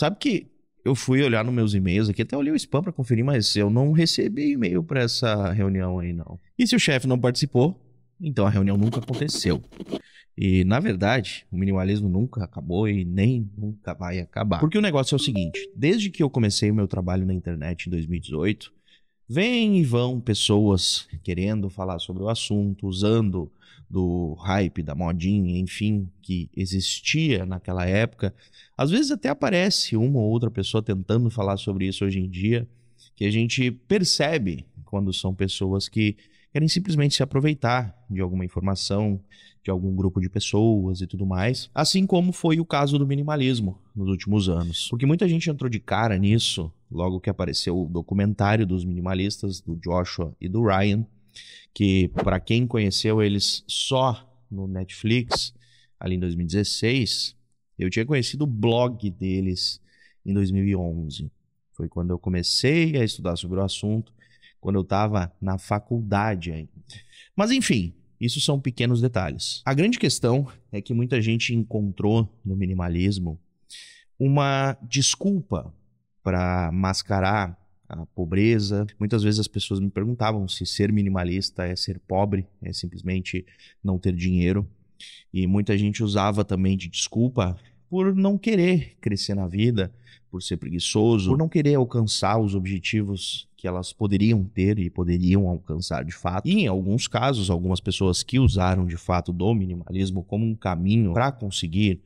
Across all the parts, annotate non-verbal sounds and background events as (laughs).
Sabe que eu fui olhar nos meus e-mails aqui, até olhei o spam para conferir, mas eu não recebi e-mail para essa reunião aí, não. E se o chefe não participou, então a reunião nunca aconteceu. E, na verdade, o minimalismo nunca acabou e nem nunca vai acabar. Porque o negócio é o seguinte: desde que eu comecei o meu trabalho na internet em 2018, Vêm e vão pessoas querendo falar sobre o assunto, usando do hype, da modinha, enfim, que existia naquela época. Às vezes até aparece uma ou outra pessoa tentando falar sobre isso hoje em dia, que a gente percebe quando são pessoas que querem simplesmente se aproveitar de alguma informação, de algum grupo de pessoas e tudo mais. Assim como foi o caso do minimalismo nos últimos anos. Porque muita gente entrou de cara nisso logo que apareceu o documentário dos minimalistas, do Joshua e do Ryan, que para quem conheceu eles só no Netflix, ali em 2016, eu tinha conhecido o blog deles em 2011. Foi quando eu comecei a estudar sobre o assunto, quando eu estava na faculdade ainda. Mas enfim, isso são pequenos detalhes. A grande questão é que muita gente encontrou no minimalismo uma desculpa para mascarar a pobreza. Muitas vezes as pessoas me perguntavam se ser minimalista é ser pobre, é simplesmente não ter dinheiro. E muita gente usava também de desculpa por não querer crescer na vida, por ser preguiçoso, por não querer alcançar os objetivos que elas poderiam ter e poderiam alcançar de fato. E em alguns casos, algumas pessoas que usaram de fato do minimalismo como um caminho para conseguir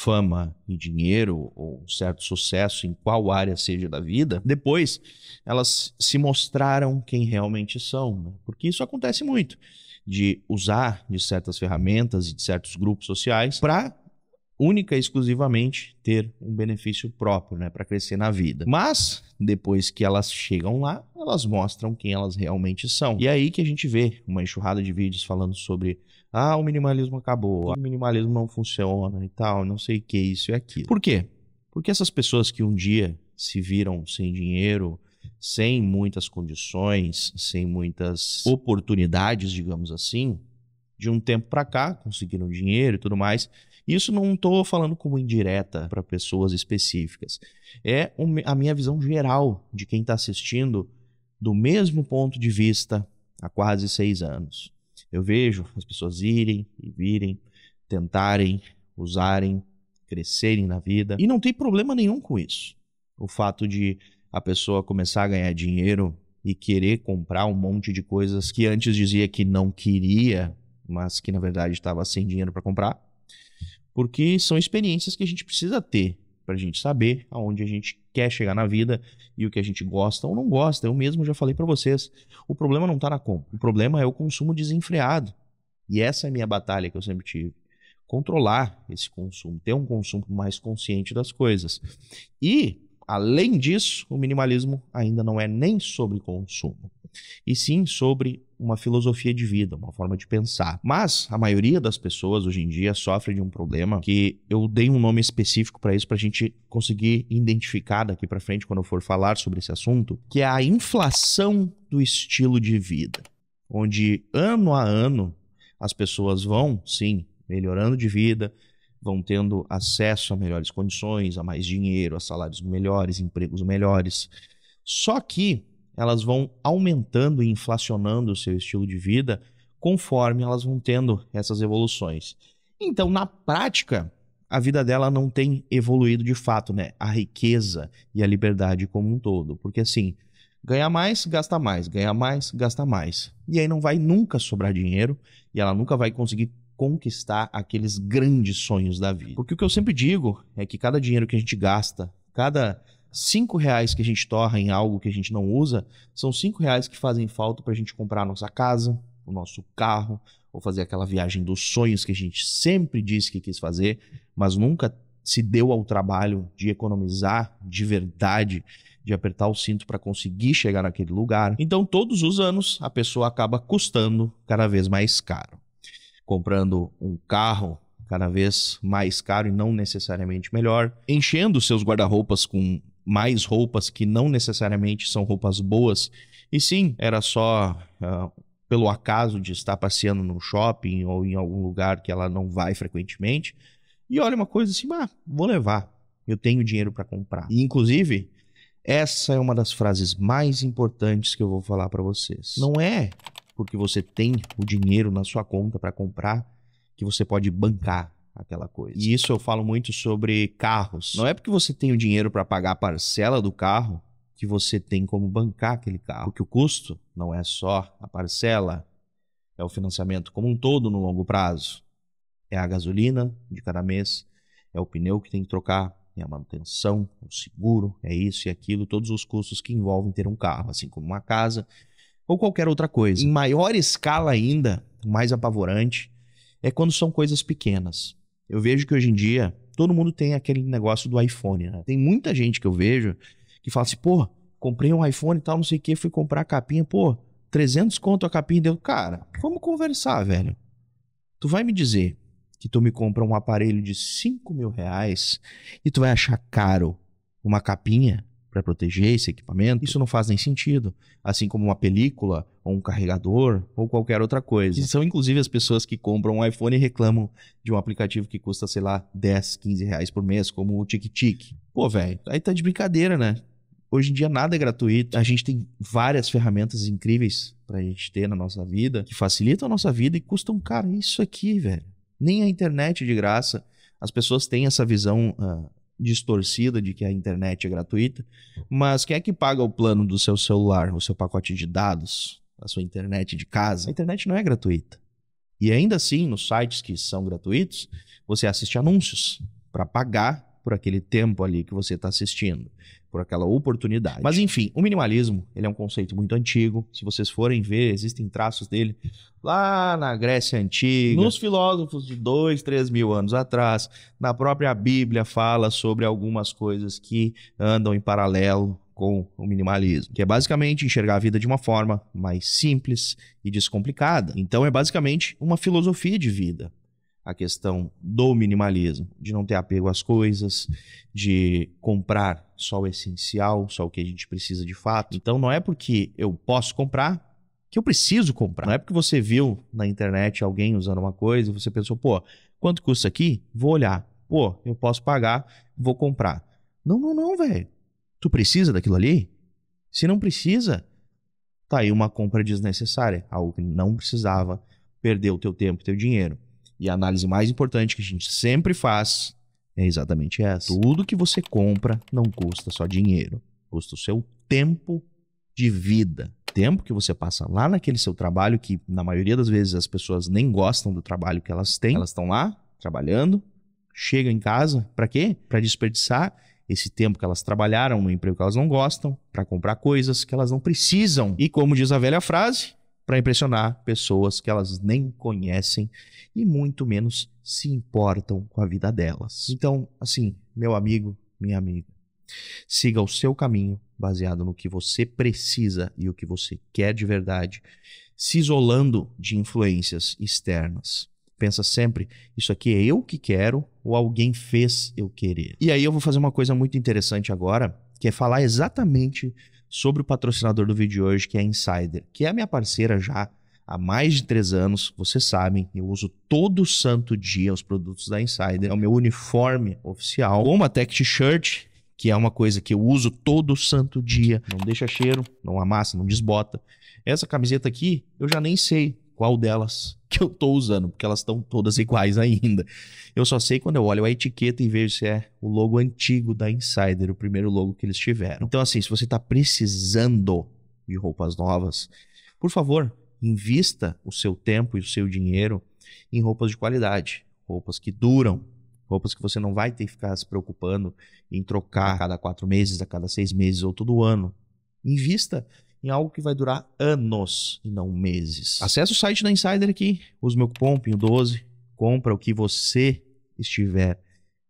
fama e dinheiro ou um certo sucesso em qual área seja da vida, depois elas se mostraram quem realmente são, né? porque isso acontece muito de usar de certas ferramentas e de certos grupos sociais para única e exclusivamente ter um benefício próprio, né, para crescer na vida. Mas depois que elas chegam lá, elas mostram quem elas realmente são. E é aí que a gente vê uma enxurrada de vídeos falando sobre ah, o minimalismo acabou, ah, o minimalismo não funciona e tal, não sei o que, isso e aquilo. Por quê? Porque essas pessoas que um dia se viram sem dinheiro, sem muitas condições, sem muitas oportunidades, digamos assim, de um tempo para cá, conseguiram dinheiro e tudo mais. Isso não estou falando como indireta para pessoas específicas. É a minha visão geral de quem está assistindo do mesmo ponto de vista há quase seis anos. Eu vejo as pessoas irem e virem, tentarem, usarem, crescerem na vida. E não tem problema nenhum com isso. O fato de a pessoa começar a ganhar dinheiro e querer comprar um monte de coisas que antes dizia que não queria, mas que na verdade estava sem dinheiro para comprar. Porque são experiências que a gente precisa ter para a gente saber aonde a gente quer chegar na vida e o que a gente gosta ou não gosta. Eu mesmo já falei para vocês, o problema não está na compra, o problema é o consumo desenfreado. E essa é a minha batalha que eu sempre tive. Controlar esse consumo, ter um consumo mais consciente das coisas. E, além disso, o minimalismo ainda não é nem sobre consumo e sim sobre uma filosofia de vida, uma forma de pensar. Mas a maioria das pessoas hoje em dia sofre de um problema que eu dei um nome específico para isso para a gente conseguir identificar daqui para frente quando eu for falar sobre esse assunto, que é a inflação do estilo de vida, onde ano a ano as pessoas vão, sim, melhorando de vida, vão tendo acesso a melhores condições, a mais dinheiro, a salários melhores, empregos melhores. Só que elas vão aumentando e inflacionando o seu estilo de vida conforme elas vão tendo essas evoluções. Então, na prática, a vida dela não tem evoluído de fato, né? A riqueza e a liberdade como um todo. Porque assim, ganhar mais, gasta mais, ganhar mais, gasta mais. E aí não vai nunca sobrar dinheiro e ela nunca vai conseguir conquistar aqueles grandes sonhos da vida. Porque o que eu sempre digo é que cada dinheiro que a gente gasta, cada cinco reais que a gente torra em algo que a gente não usa são cinco reais que fazem falta para a gente comprar a nossa casa, o nosso carro, ou fazer aquela viagem dos sonhos que a gente sempre disse que quis fazer, mas nunca se deu ao trabalho de economizar de verdade, de apertar o cinto para conseguir chegar naquele lugar. Então, todos os anos, a pessoa acaba custando cada vez mais caro. Comprando um carro cada vez mais caro e não necessariamente melhor, enchendo seus guarda-roupas com mais roupas que não necessariamente são roupas boas. E sim, era só uh, pelo acaso de estar passeando no shopping ou em algum lugar que ela não vai frequentemente. E olha uma coisa assim, ah, vou levar. Eu tenho dinheiro para comprar. E, inclusive, essa é uma das frases mais importantes que eu vou falar para vocês. Não é porque você tem o dinheiro na sua conta para comprar que você pode bancar aquela coisa. E isso eu falo muito sobre carros. Não é porque você tem o dinheiro para pagar a parcela do carro que você tem como bancar aquele carro. Porque o custo não é só a parcela, é o financiamento como um todo no longo prazo. É a gasolina de cada mês, é o pneu que tem que trocar, é a manutenção, é o seguro, é isso e aquilo, todos os custos que envolvem ter um carro, assim como uma casa ou qualquer outra coisa. Em maior escala ainda, mais apavorante, é quando são coisas pequenas. Eu vejo que hoje em dia todo mundo tem aquele negócio do iPhone, né? Tem muita gente que eu vejo que fala assim, pô, comprei um iPhone e tal, não sei o que, fui comprar a capinha, pô, 300 conto a capinha, deu, cara, vamos conversar, velho. Tu vai me dizer que tu me compra um aparelho de 5 mil reais e tu vai achar caro uma capinha? para proteger esse equipamento, isso não faz nem sentido. Assim como uma película, ou um carregador, ou qualquer outra coisa. E são inclusive as pessoas que compram um iPhone e reclamam de um aplicativo que custa, sei lá, 10, 15 reais por mês, como o TikTok. Pô, velho, aí tá de brincadeira, né? Hoje em dia nada é gratuito. A gente tem várias ferramentas incríveis pra gente ter na nossa vida, que facilitam a nossa vida e custam caro. Isso aqui, velho. Nem a internet é de graça. As pessoas têm essa visão uh, distorcida de que a internet é gratuita, mas quem é que paga o plano do seu celular, o seu pacote de dados, a sua internet de casa? A internet não é gratuita. E ainda assim, nos sites que são gratuitos, você assiste anúncios para pagar por aquele tempo ali que você está assistindo por aquela oportunidade. Mas enfim, o minimalismo, ele é um conceito muito antigo. Se vocês forem ver, existem traços dele lá na Grécia Antiga, nos filósofos de dois, três mil anos atrás, na própria Bíblia fala sobre algumas coisas que andam em paralelo com o minimalismo, que é basicamente enxergar a vida de uma forma mais simples e descomplicada. Então é basicamente uma filosofia de vida a questão do minimalismo, de não ter apego às coisas, de comprar só o essencial, só o que a gente precisa de fato. Então não é porque eu posso comprar que eu preciso comprar. Não é porque você viu na internet alguém usando uma coisa e você pensou, pô, quanto custa aqui? Vou olhar. Pô, eu posso pagar, vou comprar. Não, não, não, velho. Tu precisa daquilo ali? Se não precisa, tá aí uma compra desnecessária, algo que não precisava, perder o teu tempo, teu dinheiro. E a análise mais importante que a gente sempre faz é exatamente essa. Tudo que você compra não custa só dinheiro, custa o seu tempo de vida. Tempo que você passa lá naquele seu trabalho, que na maioria das vezes as pessoas nem gostam do trabalho que elas têm. Elas estão lá trabalhando, chegam em casa, para quê? Para desperdiçar esse tempo que elas trabalharam no emprego que elas não gostam, para comprar coisas que elas não precisam. E como diz a velha frase, para impressionar pessoas que elas nem conhecem e muito menos se importam com a vida delas. Então, assim, meu amigo, minha amiga, siga o seu caminho baseado no que você precisa e o que você quer de verdade, se isolando de influências externas. Pensa sempre, isso aqui é eu que quero ou alguém fez eu querer. E aí eu vou fazer uma coisa muito interessante agora, que é falar exatamente sobre o patrocinador do vídeo de hoje, que é a Insider, que é a minha parceira já há mais de três anos. Vocês sabem, eu uso todo santo dia os produtos da Insider. É o meu uniforme oficial, ou uma tech t-shirt, que é uma coisa que eu uso todo santo dia. Não deixa cheiro, não amassa, não desbota. Essa camiseta aqui, eu já nem sei qual delas (laughs) que eu estou usando, porque elas estão todas iguais ainda. Eu só sei quando eu olho a etiqueta e vejo se é o logo antigo da Insider, o primeiro logo que eles tiveram. Então, assim, se você está precisando de roupas novas, por favor, invista o seu tempo e o seu dinheiro em roupas de qualidade, roupas que duram, roupas que você não vai ter que ficar se preocupando em trocar a cada quatro meses, a cada seis meses ou todo ano. Invista em algo que vai durar anos e não meses. Acesse o site da Insider aqui, use meu cupom PINHO12, compra o que você estiver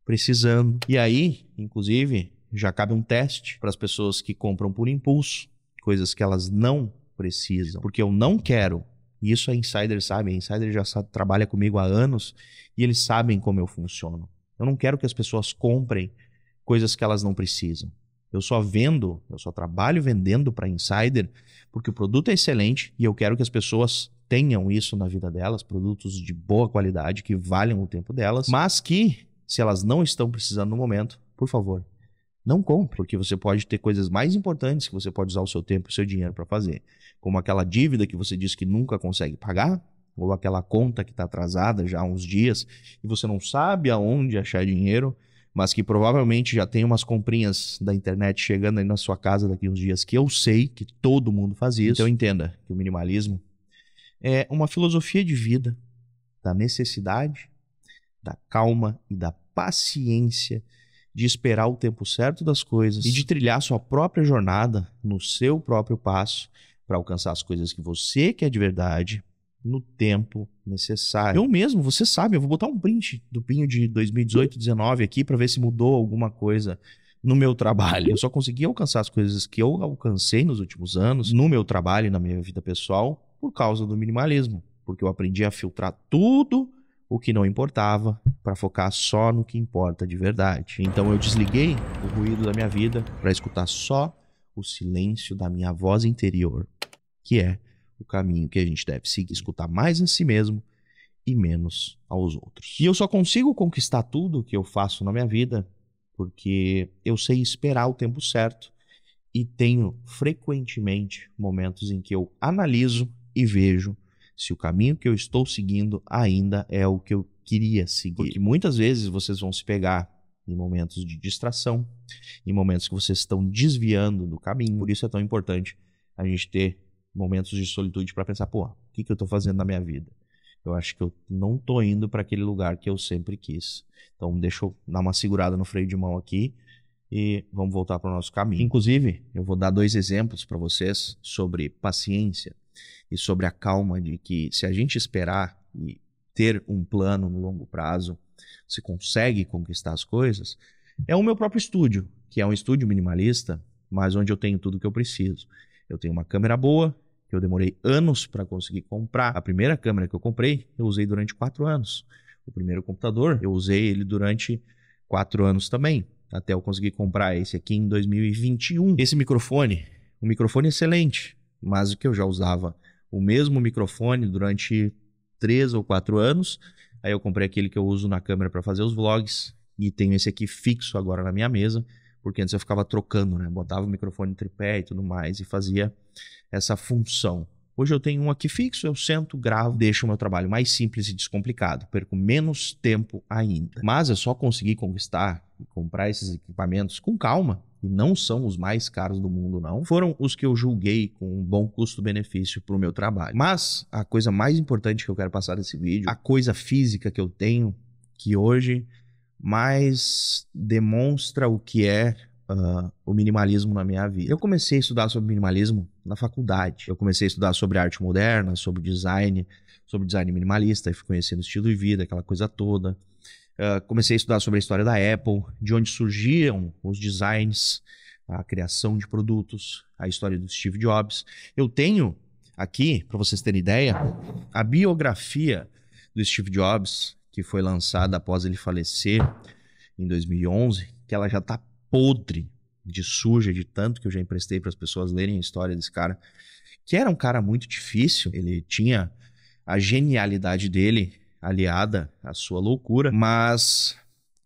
precisando. E aí, inclusive, já cabe um teste para as pessoas que compram por impulso, coisas que elas não precisam, porque eu não quero. E isso a Insider sabe, a Insider já sabe, trabalha comigo há anos e eles sabem como eu funciono. Eu não quero que as pessoas comprem coisas que elas não precisam. Eu só vendo, eu só trabalho vendendo para insider porque o produto é excelente e eu quero que as pessoas tenham isso na vida delas, produtos de boa qualidade que valham o tempo delas, mas que se elas não estão precisando no momento, por favor, não compre, porque você pode ter coisas mais importantes que você pode usar o seu tempo e o seu dinheiro para fazer, como aquela dívida que você diz que nunca consegue pagar, ou aquela conta que está atrasada já há uns dias e você não sabe aonde achar dinheiro mas que provavelmente já tem umas comprinhas da internet chegando aí na sua casa daqui uns dias, que eu sei que todo mundo faz então isso. Então entenda que o minimalismo é uma filosofia de vida da necessidade, da calma e da paciência de esperar o tempo certo das coisas e de trilhar sua própria jornada no seu próprio passo para alcançar as coisas que você quer de verdade, no tempo necessário. Eu mesmo, você sabe, eu vou botar um print do Pinho de 2018, 19 aqui para ver se mudou alguma coisa no meu trabalho. Eu só consegui alcançar as coisas que eu alcancei nos últimos anos, no meu trabalho e na minha vida pessoal, por causa do minimalismo, porque eu aprendi a filtrar tudo o que não importava para focar só no que importa de verdade. Então eu desliguei o ruído da minha vida para escutar só o silêncio da minha voz interior, que é o caminho que a gente deve seguir, escutar mais a si mesmo e menos aos outros. E eu só consigo conquistar tudo que eu faço na minha vida porque eu sei esperar o tempo certo e tenho frequentemente momentos em que eu analiso e vejo se o caminho que eu estou seguindo ainda é o que eu queria seguir. Porque muitas vezes vocês vão se pegar em momentos de distração, em momentos que vocês estão desviando do caminho. Por isso é tão importante a gente ter momentos de solitude para pensar, pô, o que, que eu estou fazendo na minha vida? Eu acho que eu não estou indo para aquele lugar que eu sempre quis. Então, deixa eu dar uma segurada no freio de mão aqui e vamos voltar para o nosso caminho. Inclusive, eu vou dar dois exemplos para vocês sobre paciência e sobre a calma de que se a gente esperar e ter um plano no longo prazo, se consegue conquistar as coisas. É o meu próprio estúdio, que é um estúdio minimalista, mas onde eu tenho tudo que eu preciso. Eu tenho uma câmera boa, que eu demorei anos para conseguir comprar. A primeira câmera que eu comprei, eu usei durante quatro anos. O primeiro computador, eu usei ele durante quatro anos também, até eu conseguir comprar esse aqui em 2021. Esse microfone, um microfone excelente, mas o que eu já usava o mesmo microfone durante três ou quatro anos. Aí eu comprei aquele que eu uso na câmera para fazer os vlogs e tenho esse aqui fixo agora na minha mesa porque antes eu ficava trocando, né? Botava o microfone em tripé e tudo mais e fazia essa função. Hoje eu tenho um aqui fixo, eu sento, gravo, deixo o meu trabalho mais simples e descomplicado, perco menos tempo ainda. Mas eu é só consegui conquistar e comprar esses equipamentos com calma, e não são os mais caros do mundo, não, foram os que eu julguei com um bom custo-benefício para o meu trabalho. Mas a coisa mais importante que eu quero passar nesse vídeo, a coisa física que eu tenho, que hoje mas demonstra o que é uh, o minimalismo na minha vida. Eu comecei a estudar sobre minimalismo na faculdade. Eu comecei a estudar sobre arte moderna, sobre design, sobre design minimalista, fui conhecendo o estilo de vida, aquela coisa toda. Uh, comecei a estudar sobre a história da Apple, de onde surgiam os designs, a criação de produtos, a história do Steve Jobs. Eu tenho aqui, para vocês terem ideia, a biografia do Steve Jobs que foi lançada após ele falecer em 2011, que ela já está podre de suja, de tanto que eu já emprestei para as pessoas lerem a história desse cara, que era um cara muito difícil, ele tinha a genialidade dele aliada à sua loucura, mas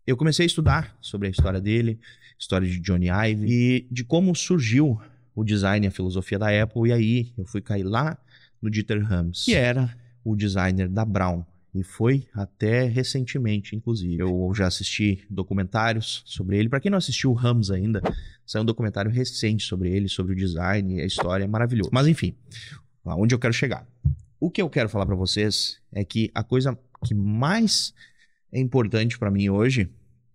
eu comecei a estudar sobre a história dele, história de Johnny Ive e de como surgiu o design e a filosofia da Apple, e aí eu fui cair lá no Dieter Rams, que era o designer da Brown, e foi até recentemente, inclusive. Eu já assisti documentários sobre ele. Para quem não assistiu o Rams ainda, saiu um documentário recente sobre ele, sobre o design, a história, é maravilhoso. Mas enfim, aonde eu quero chegar. O que eu quero falar para vocês é que a coisa que mais é importante para mim hoje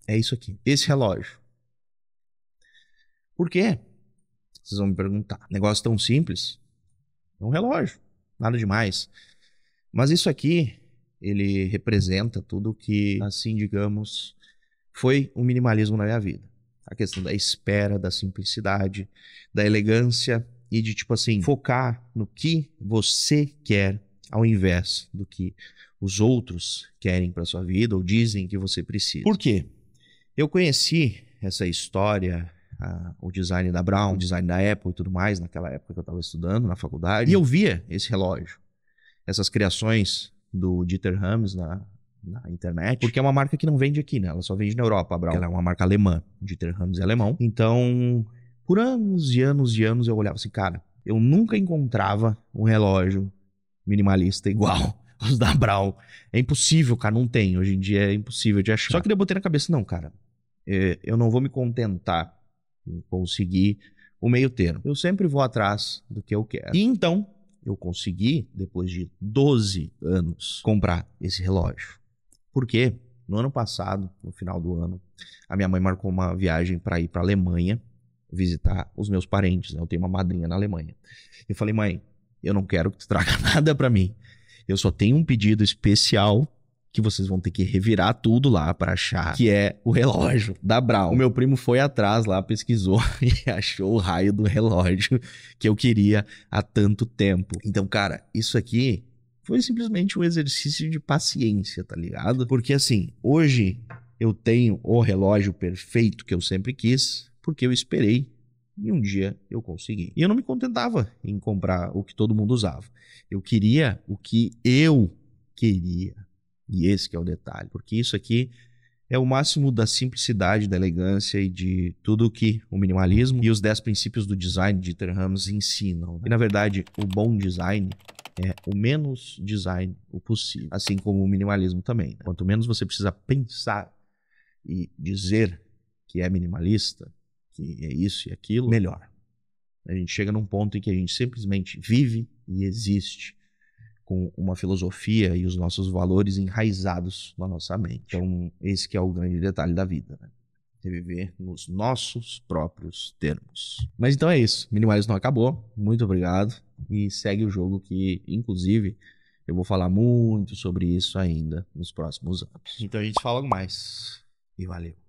é isso aqui, esse relógio. Por quê? Vocês vão me perguntar. Negócio tão simples. É um relógio, nada demais. Mas isso aqui ele representa tudo que, assim, digamos, foi o minimalismo na minha vida. A questão da espera, da simplicidade, da elegância e de, tipo assim, focar no que você quer ao invés do que os outros querem para sua vida ou dizem que você precisa. Por quê? Eu conheci essa história, a, o design da Brown, o design da Apple e tudo mais, naquela época que eu estava estudando na faculdade, e eu via esse relógio, essas criações do Dieter Rams na, na internet, porque é uma marca que não vende aqui, né? Ela só vende na Europa, a Brau. Ela é uma marca alemã, Dieter Rams é alemão. Então, por anos e anos e anos eu olhava assim, cara, eu nunca encontrava um relógio minimalista igual (laughs) os da Brau. É impossível, cara, não tem. Hoje em dia é impossível de achar. Só que eu botei na cabeça, não, cara, é, eu não vou me contentar em conseguir o meio termo. Eu sempre vou atrás do que eu quero. E então, eu consegui, depois de 12 anos, comprar esse relógio. Por quê? No ano passado, no final do ano, a minha mãe marcou uma viagem para ir para a Alemanha visitar os meus parentes. Né? Eu tenho uma madrinha na Alemanha. Eu falei, mãe, eu não quero que tu traga (laughs) nada para mim. Eu só tenho um pedido especial que vocês vão ter que revirar tudo lá para achar, que é o relógio da Brown. O meu primo foi atrás lá, pesquisou (laughs) e achou o raio do relógio que eu queria há tanto tempo. Então, cara, isso aqui foi simplesmente um exercício de paciência, tá ligado? Porque assim, hoje eu tenho o relógio perfeito que eu sempre quis, porque eu esperei e um dia eu consegui. E eu não me contentava em comprar o que todo mundo usava. Eu queria o que eu queria e esse que é o detalhe, porque isso aqui é o máximo da simplicidade, da elegância e de tudo que o minimalismo e os 10 princípios do design de Dieter Rams ensinam. Né? E na verdade, o bom design é o menos design o possível, assim como o minimalismo também. Né? Quanto menos você precisa pensar e dizer que é minimalista, que é isso e aquilo, melhor. A gente chega num ponto em que a gente simplesmente vive e existe com uma filosofia e os nossos valores enraizados na nossa mente. Então, esse que é o grande detalhe da vida, né? É viver nos nossos próprios termos. Mas então é isso. Minimalismo não acabou. Muito obrigado. E segue o jogo que, inclusive, eu vou falar muito sobre isso ainda nos próximos anos. Então a gente fala mais. E valeu.